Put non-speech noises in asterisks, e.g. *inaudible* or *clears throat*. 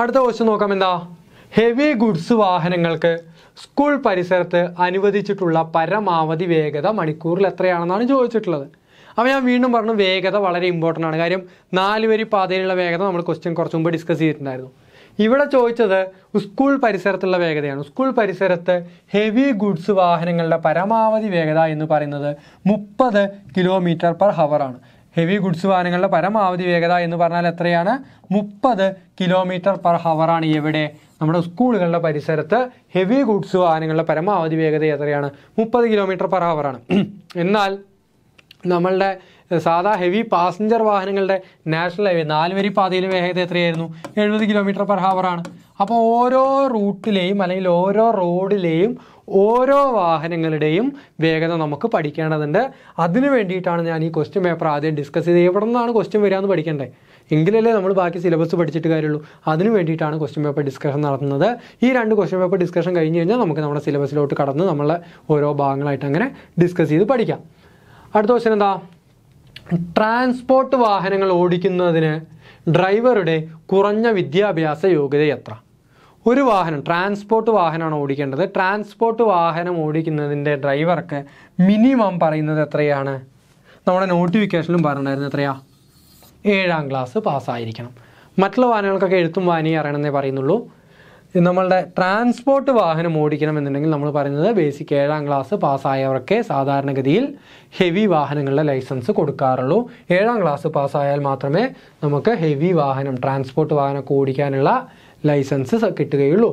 അടുത്ത ക്വസ്റ്റ്യൻ നോക്കാം എന്താ ഹെവി ഗുഡ്സ് വാഹനങ്ങൾക്ക് സ്കൂൾ പരിസരത്ത് അനുവദിച്ചിട്ടുള്ള പരമാവധി വേഗത മണിക്കൂറിൽ എത്രയാണെന്നാണ് ചോദിച്ചിട്ടുള്ളത് അപ്പോൾ ഞാൻ വീണ്ടും പറഞ്ഞു വേഗത വളരെ ഇമ്പോർട്ടൻ്റ് ആണ് കാര്യം നാല് വരി പാതയിലുള്ള വേഗത നമ്മൾ ക്വസ്റ്റ്യൻ കുറച്ച് മുമ്പ് ഡിസ്കസ് ചെയ്തിട്ടുണ്ടായിരുന്നു ഇവിടെ ചോദിച്ചത് സ്കൂൾ പരിസരത്തുള്ള വേഗതയാണ് സ്കൂൾ പരിസരത്ത് ഹെവി ഗുഡ്സ് വാഹനങ്ങളുടെ പരമാവധി വേഗത എന്ന് പറയുന്നത് മുപ്പത് കിലോമീറ്റർ പെർ ഹവറാണ് ഹെവി ഗുഡ്സ് വാഹനങ്ങളുടെ പരമാവധി വേഗത എന്ന് പറഞ്ഞാൽ എത്രയാണ് മുപ്പത് കിലോമീറ്റർ പെർ ഹവറാണ് എവിടെ നമ്മുടെ സ്കൂളുകളുടെ പരിസരത്ത് ഹെവി ഗുഡ്സ് വാഹനങ്ങളുടെ പരമാവധി വേഗത എത്രയാണ് മുപ്പത് കിലോമീറ്റർ പെർ ഹവറാണ് *clears throat* എന്നാൽ നമ്മളുടെ സാധാ ഹെവി പാസഞ്ചർ വാഹനങ്ങളുടെ നാഷണൽ ഹൈവേ നാലുവരി പാതയിലെ വേഗത എത്രയായിരുന്നു എഴുപത് കിലോമീറ്റർ പെർ ഹവറാണ് അപ്പോൾ ഓരോ റൂട്ടിലെയും അല്ലെങ്കിൽ ഓരോ റോഡിലെയും ഓരോ വാഹനങ്ങളുടെയും വേഗത നമുക്ക് പഠിക്കേണ്ടതുണ്ട് അതിനു വേണ്ടിയിട്ടാണ് ഞാൻ ഈ ക്വസ്റ്റ്യൻ പേപ്പർ ആദ്യം ഡിസ്കസ് ചെയ്ത് എവിടെ നിന്നാണ് ക്വസ്റ്റ്യൻ വരാമെന്ന് പഠിക്കണ്ടേ എങ്കിലല്ലേ നമ്മൾ ബാക്കി സിലബസ് പഠിച്ചിട്ട് കാര്യമുള്ളൂ അതിനു വേണ്ടിയിട്ടാണ് ക്വസ്റ്റ്യൻ പേപ്പർ ഡിസ്കഷൻ നടത്തുന്നത് ഈ രണ്ട് ക്വസ്റ്റ്യൻ പേപ്പർ ഡിസ്കഷൻ കഴിഞ്ഞ് കഴിഞ്ഞാൽ നമുക്ക് നമ്മുടെ സിലബസിലോട്ട് കടന്ന് നമ്മളെ ഓരോ ഭാഗങ്ങളായിട്ട് അങ്ങനെ ഡിസ്കസ് ചെയ്ത് പഠിക്കാം അടുത്ത ക്വസ്റ്റ്യൻ എന്താ ട്രാൻസ്പോർട്ട് വാഹനങ്ങൾ ഓടിക്കുന്നതിന് ഡ്രൈവറുടെ കുറഞ്ഞ വിദ്യാഭ്യാസ യോഗ്യത എത്ര ഒരു വാഹനം ട്രാൻസ്പോർട്ട് വാഹനമാണ് ഓടിക്കേണ്ടത് ട്രാൻസ്പോർട്ട് വാഹനം ഓടിക്കുന്നതിൻ്റെ ഡ്രൈവർക്ക് മിനിമം പറയുന്നത് എത്രയാണ് നമ്മുടെ നോട്ടിഫിക്കേഷനിലും പറഞ്ഞിട്ടുണ്ടായിരുന്നു എത്രയാ ഏഴാം ക്ലാസ് പാസ്സായിരിക്കണം മറ്റുള്ള വാഹനങ്ങൾക്കൊക്കെ എഴുത്തും വായനയും അറിയണമെന്നേ പറയുന്നുള്ളൂ നമ്മളുടെ ട്രാൻസ്പോർട്ട് വാഹനം ഓടിക്കണം എന്നുണ്ടെങ്കിൽ നമ്മൾ പറയുന്നത് ബേസിക് ഏഴാം ക്ലാസ് പാസ്സായവർക്കെ സാധാരണഗതിയിൽ ഹെവി വാഹനങ്ങളുടെ ലൈസൻസ് കൊടുക്കാറുള്ളൂ ഏഴാം ക്ലാസ് പാസ്സായാൽ മാത്രമേ നമുക്ക് ഹെവി വാഹനം ട്രാൻസ്പോർട്ട് വാഹനമൊക്കെ ഓടിക്കാനുള്ള ലൈസൻസ് കിട്ടുകയുള്ളൂ